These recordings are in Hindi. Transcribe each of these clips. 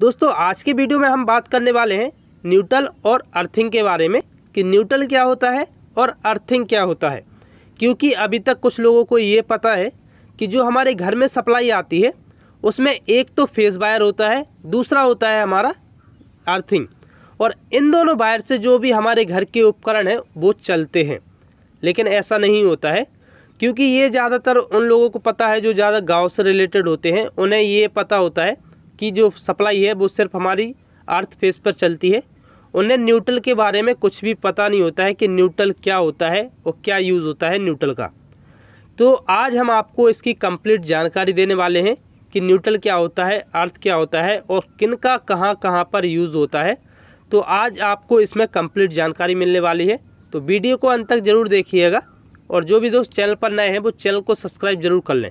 दोस्तों आज के वीडियो में हम बात करने वाले हैं न्यूट्रल और अर्थिंग के बारे में कि न्यूट्रल क्या होता है और अर्थिंग क्या होता है क्योंकि अभी तक कुछ लोगों को ये पता है कि जो हमारे घर में सप्लाई आती है उसमें एक तो फेस वायर होता है दूसरा होता है हमारा अर्थिंग और इन दोनों वायर से जो भी हमारे घर के उपकरण हैं वो चलते हैं लेकिन ऐसा नहीं होता है क्योंकि ये ज़्यादातर उन लोगों को पता है जो ज़्यादा गांव से रिलेटेड होते हैं उन्हें ये पता होता है की जो सप्लाई है वो सिर्फ हमारी अर्थ फेस पर चलती है उन्हें न्यूट्रल के बारे में कुछ भी पता नहीं होता है कि न्यूट्रल क्या होता है और क्या यूज़ होता है न्यूट्रल का तो आज हम आपको इसकी कंप्लीट जानकारी देने वाले हैं कि न्यूट्रल क्या होता है अर्थ क्या होता है और किन का कहाँ कहाँ पर यूज़ होता है तो आज आपको इसमें कंप्लीट जानकारी मिलने वाली है तो वीडियो को अंत तक ज़रूर देखिएगा और जो भी दोस्त चैनल पर नए हैं वो चैनल को सब्सक्राइब जरूर कर लें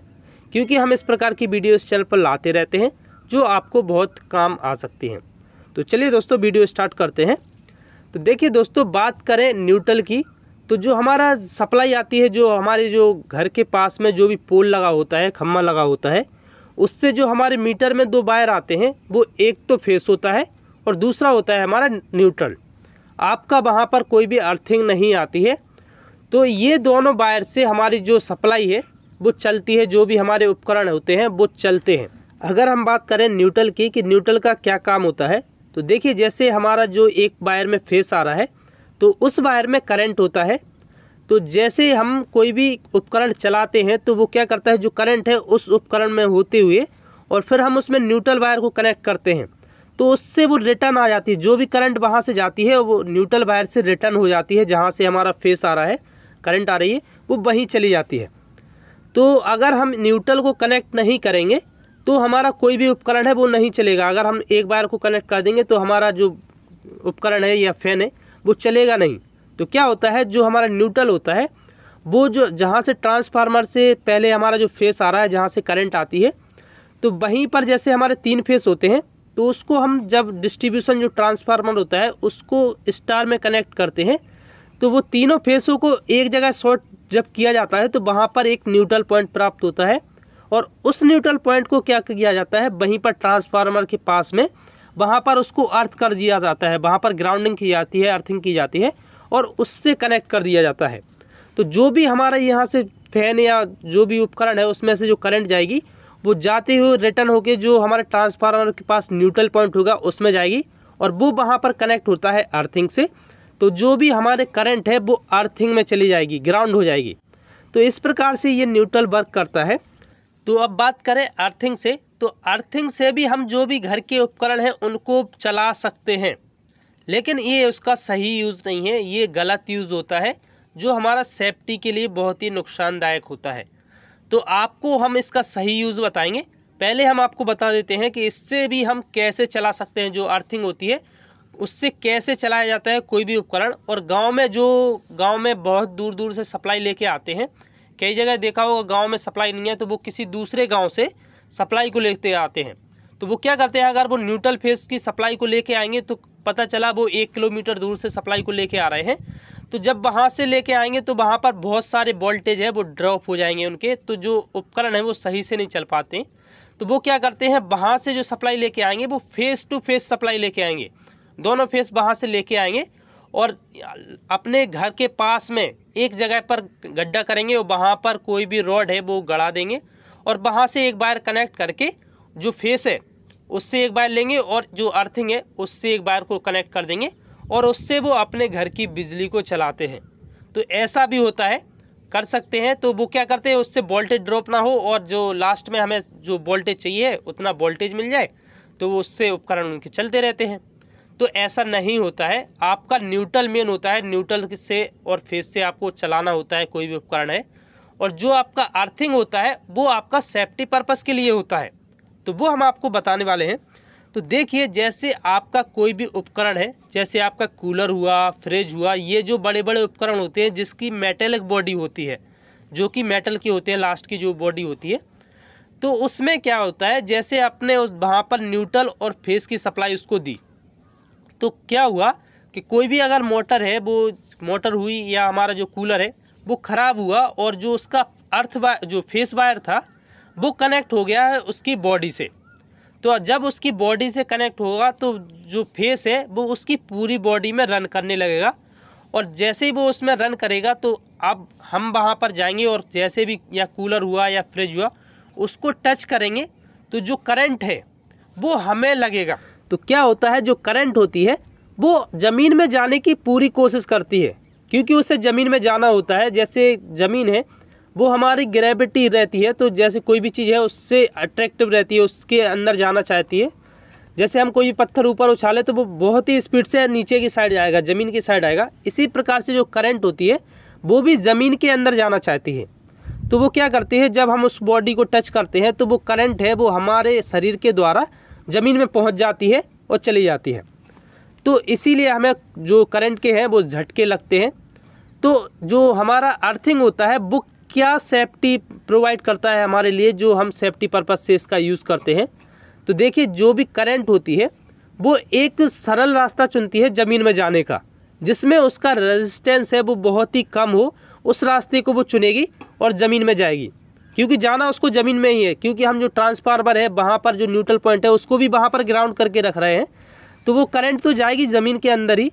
क्योंकि हम इस प्रकार की वीडियो इस चैनल पर लाते रहते हैं जो आपको बहुत काम आ सकती हैं तो चलिए दोस्तों वीडियो स्टार्ट करते हैं तो देखिए दोस्तों बात करें न्यूट्रल की तो जो हमारा सप्लाई आती है जो हमारे जो घर के पास में जो भी पोल लगा होता है खम्मा लगा होता है उससे जो हमारे मीटर में दो वायर आते हैं वो एक तो फेस होता है और दूसरा होता है हमारा न्यूट्रल आपका वहाँ पर कोई भी अर्थिंग नहीं आती है तो ये दोनों वायर से हमारी जो सप्लाई है वो चलती है जो भी हमारे उपकरण होते हैं वो चलते हैं अगर हम बात करें न्यूट्रल की कि न्यूट्रल का क्या काम होता है तो देखिए जैसे हमारा जो एक वायर में फेस आ रहा है तो उस वायर में करंट होता है तो जैसे हम कोई भी उपकरण चलाते हैं तो वो क्या करता है जो करंट है उस उपकरण में होते हुए और फिर हम उसमें न्यूट्रल वायर को कनेक्ट करते हैं तो उससे वो रिटर्न आ जाती है जो भी करंट वहाँ से जाती है वो न्यूट्रल वायर से रिटर्न हो जाती है जहाँ से हमारा फेस आ रहा है करंट आ रही है वो वहीं चली जाती है तो अगर हम न्यूट्रल को कनेक्ट नहीं करेंगे तो हमारा कोई भी उपकरण है वो नहीं चलेगा अगर हम एक बार को कनेक्ट कर देंगे तो हमारा जो उपकरण है या फैन है वो चलेगा नहीं तो क्या होता है जो हमारा न्यूट्रल होता है वो जो जहाँ से ट्रांसफार्मर से पहले हमारा जो फेस आ रहा है जहाँ से करंट आती है तो वहीं पर जैसे हमारे तीन फेस होते हैं तो उसको हम जब डिस्ट्रीब्यूशन जो ट्रांसफार्मर होता है उसको स्टार में कनेक्ट करते हैं तो वो तीनों फेसों को एक जगह शॉर्ट जब किया जाता है तो वहाँ पर एक न्यूट्रल पॉइंट प्राप्त होता है और उस न्यूट्रल पॉइंट को क्या किया जाता है वहीं पर ट्रांसफार्मर के पास में वहाँ पर उसको अर्थ कर दिया जाता है वहाँ पर ग्राउंडिंग की जाती है अर्थिंग की जाती है और उससे कनेक्ट कर दिया जाता है तो जो भी हमारा यहाँ से फैन या जो भी उपकरण है उसमें से जो करंट जाएगी वो जाते हुए रिटर्न होकर जो हमारे ट्रांसफार्मर के पास न्यूट्रल पॉइंट होगा उसमें जाएगी और वो वहाँ पर कनेक्ट होता है अर्थिंग से तो जो भी हमारे करंट है वो अर्थिंग में चली जाएगी ग्राउंड हो जाएगी तो इस प्रकार से ये न्यूट्रल वर्क करता है तो अब बात करें अर्थिंग से तो अर्थिंग से भी हम जो भी घर के उपकरण हैं उनको चला सकते हैं लेकिन ये उसका सही यूज़ नहीं है ये गलत यूज़ होता है जो हमारा सेफ्टी के लिए बहुत ही नुकसानदायक होता है तो आपको हम इसका सही यूज़ बताएंगे पहले हम आपको बता देते हैं कि इससे भी हम कैसे चला सकते हैं जो अर्थिंग होती है उससे कैसे चलाया जाता है कोई भी उपकरण और गांव में जो गांव में बहुत दूर दूर से सप्लाई लेके आते हैं कई जगह देखा होगा गाँव में सप्लाई नहीं है तो वो किसी दूसरे गाँव से सप्लाई को लेते आते हैं तो वो क्या करते हैं अगर वो न्यूट्रल फेस की सप्लाई को लेके आएंगे तो पता चला वो एक किलोमीटर दूर से सप्लाई को लेके आ रहे हैं तो जब वहाँ से लेके आएंगे तो वहाँ पर बहुत सारे वोल्टेज है वो ड्रॉप हो जाएंगे उनके तो जो उपकरण है वो सही से नहीं चल पाते तो वो क्या करते हैं वहाँ से जो सप्लाई लेके आएंगे वो फेस टू फेस सप्लाई लेके आएंगे दोनों फेस वहाँ से लेके आएंगे और अपने घर के पास में एक जगह पर गड्ढा करेंगे और वहाँ पर कोई भी रॉड है वो गड़ा देंगे और वहाँ से एक बार कनेक्ट करके जो फेस है उससे एक बार लेंगे और जो अर्थिंग है उससे एक बार को कनेक्ट कर देंगे और उससे वो अपने घर की बिजली को चलाते हैं तो ऐसा भी होता है कर सकते हैं तो वो क्या करते हैं उससे वोल्टेज ड्रॉप ना हो और जो लास्ट में हमें जो वोल्टेज चाहिए उतना वोल्टेज मिल जाए तो वो उससे उपकरण उनके चलते रहते हैं तो ऐसा नहीं होता है आपका न्यूट्रल मेन होता है न्यूट्रल से और फेस से आपको चलाना होता है कोई भी उपकरण है और जो आपका अर्थिंग होता है वो आपका सेफ्टी पर्पस के लिए होता है तो वो हम आपको बताने वाले हैं तो देखिए जैसे आपका कोई भी उपकरण है जैसे आपका कूलर हुआ फ्रिज हुआ ये जो बड़े बड़े उपकरण होते हैं जिसकी मेटेलिक बॉडी होती है जो कि मेटल की होते हैं लास्ट की जो बॉडी होती है तो उसमें क्या होता है जैसे आपने वहाँ पर न्यूट्रल और फेस की सप्लाई उसको दी तो क्या हुआ कि कोई भी अगर मोटर है वो मोटर हुई या हमारा जो कूलर है वो ख़राब हुआ और जो उसका अर्थ वायर जो फेस वायर था वो कनेक्ट हो गया है उसकी बॉडी से तो जब उसकी बॉडी से कनेक्ट होगा तो जो फेस है वो उसकी पूरी बॉडी में रन करने लगेगा और जैसे ही वो उसमें रन करेगा तो अब हम वहाँ पर जाएंगे और जैसे भी या कूलर हुआ या फ्रिज हुआ उसको टच करेंगे तो जो करंट है वो हमें लगेगा तो क्या होता है जो करंट होती है वो ज़मीन में जाने की पूरी कोशिश करती है क्योंकि उसे ज़मीन में जाना होता है जैसे ज़मीन है वो हमारी ग्रेविटी रहती है तो जैसे कोई भी चीज़ है उससे अट्रैक्टिव रहती है उसके अंदर जाना चाहती है जैसे हम कोई पत्थर ऊपर उछाले तो वो बहुत ही स्पीड से नीचे की साइड जाएगा ज़मीन की साइड आएगा इसी प्रकार से जो करंट होती है वो भी ज़मीन के अंदर जाना चाहती है तो वो क्या करती है जब हम उस बॉडी को टच करते हैं तो वो करंट है वो हमारे शरीर के द्वारा ज़मीन में पहुँच जाती है और चली जाती है तो इसीलिए हमें जो करंट के हैं वो झटके लगते हैं तो जो हमारा अर्थिंग होता है वो क्या सेफ्टी प्रोवाइड करता है हमारे लिए जो हम सेफ्टी पर्पज़ से इसका यूज़ करते हैं तो देखिए जो भी करंट होती है वो एक सरल रास्ता चुनती है ज़मीन में जाने का जिसमें उसका रेजिस्टेंस है वो बहुत ही कम हो उस रास्ते को वो चुनेगी और ज़मीन में जाएगी क्योंकि जाना उसको ज़मीन में ही है क्योंकि हम जो ट्रांसफार्मर है वहाँ पर जो न्यूट्रल पॉइंट है उसको भी वहाँ पर ग्राउंड करके रख रहे हैं तो वो करंट तो जाएगी ज़मीन के अंदर ही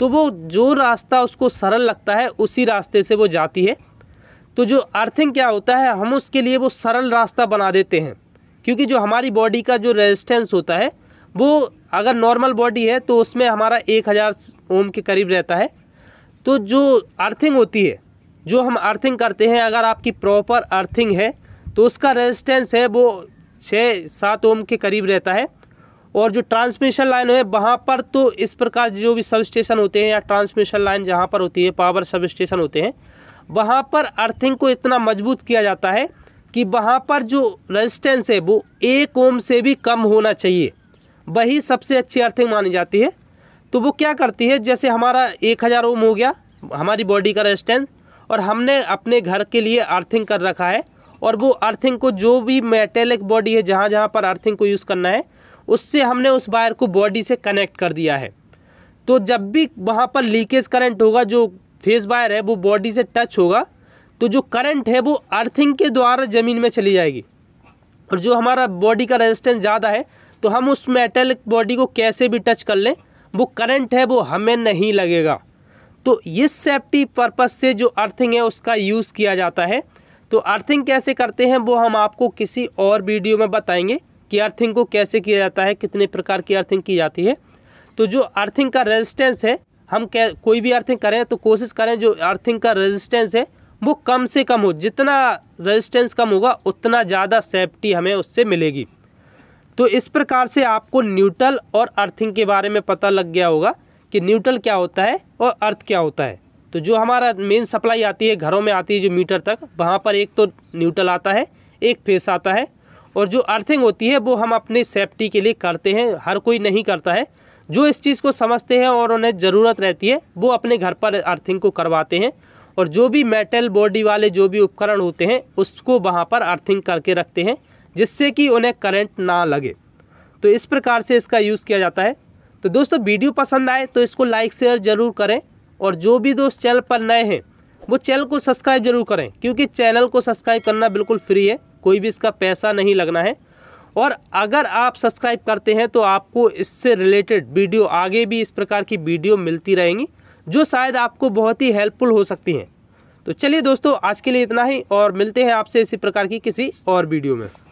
तो वो जो रास्ता उसको सरल लगता है उसी रास्ते से वो जाती है तो जो अर्थिंग क्या होता है हम उसके लिए वो सरल रास्ता बना देते हैं क्योंकि जो हमारी बॉडी का जो रेजिस्टेंस होता है वो अगर नॉर्मल बॉडी है तो उसमें हमारा एक हज़ार ओम के करीब रहता है तो जो अर्थिंग होती है जो हम अर्थिंग करते हैं अगर आपकी प्रॉपर अर्थिंग है तो उसका रेजिस्टेंस है वो छः सात ओम के करीब रहता है और जो ट्रांसमिशन लाइन है वहाँ पर तो इस प्रकार जो भी सब स्टेशन होते हैं या ट्रांसमिशन लाइन जहाँ पर होती है पावर सब स्टेशन होते हैं वहाँ पर अर्थिंग को इतना मजबूत किया जाता है कि वहाँ पर जो रेजिस्टेंस है वो एक ओम से भी कम होना चाहिए वही सबसे अच्छी अर्थिंग मानी जाती है तो वो क्या करती है जैसे हमारा एक हज़ार ओम हो गया हमारी बॉडी का रेजिस्टेंस और हमने अपने घर के लिए अर्थिंग कर रखा है और वो अर्थिंग को जो भी मेटेलिक बॉडी है जहाँ जहाँ पर अर्थिंग को यूज़ करना है उससे हमने उस वायर को बॉडी से कनेक्ट कर दिया है तो जब भी वहाँ पर लीकेज करंट होगा जो फेस वायर है वो बॉडी से टच होगा तो जो करंट है वो अर्थिंग के द्वारा ज़मीन में चली जाएगी और जो हमारा बॉडी का रेजिस्टेंस ज़्यादा है तो हम उस मेटेलिक बॉडी को कैसे भी टच कर लें वो करंट है वो हमें नहीं लगेगा तो इस सेफ्टी पर्पस से जो अर्थिंग है उसका यूज़ किया जाता है तो अर्थिंग कैसे करते हैं वो हम आपको किसी और वीडियो में बताएंगे कि अर्थिंग को कैसे किया जाता है कितने प्रकार की अर्थिंग की जाती है तो जो अर्थिंग का रेजिस्टेंस है हम कै कोई भी अर्थिंग करें तो कोशिश करें जो अर्थिंग का रेजिस्टेंस है वो कम से कम हो जितना रेजिस्टेंस कम होगा उतना ज़्यादा सेफ्टी हमें उससे मिलेगी तो इस प्रकार से आपको न्यूट्रल और अर्थिंग के बारे में पता लग गया होगा कि न्यूट्रल क्या होता है और अर्थ क्या होता है तो जो हमारा मेन सप्लाई आती है घरों में आती है जो मीटर तक वहाँ पर एक तो न्यूट्रल आता है एक फेस आता है और जो अर्थिंग होती है वो हम अपने सेफ्टी के लिए करते हैं हर कोई नहीं करता है जो इस चीज़ को समझते हैं और उन्हें ज़रूरत रहती है वो अपने घर पर अर्थिंग को करवाते हैं और जो भी मेटल बॉडी वाले जो भी उपकरण होते हैं उसको वहाँ पर अर्थिंग करके रखते हैं जिससे कि उन्हें करंट ना लगे तो इस प्रकार से इसका यूज़ किया जाता है तो दोस्तों वीडियो पसंद आए तो इसको लाइक शेयर जरूर करें और जो भी दोस्त चैनल पर नए हैं वो चैनल को सब्सक्राइब जरूर करें क्योंकि चैनल को सब्सक्राइब करना बिल्कुल फ्री है कोई भी इसका पैसा नहीं लगना है और अगर आप सब्सक्राइब करते हैं तो आपको इससे रिलेटेड वीडियो आगे भी इस प्रकार की वीडियो मिलती रहेंगी जो शायद आपको बहुत ही हेल्पफुल हो सकती हैं तो चलिए दोस्तों आज के लिए इतना ही और मिलते हैं आपसे इसी प्रकार की किसी और वीडियो में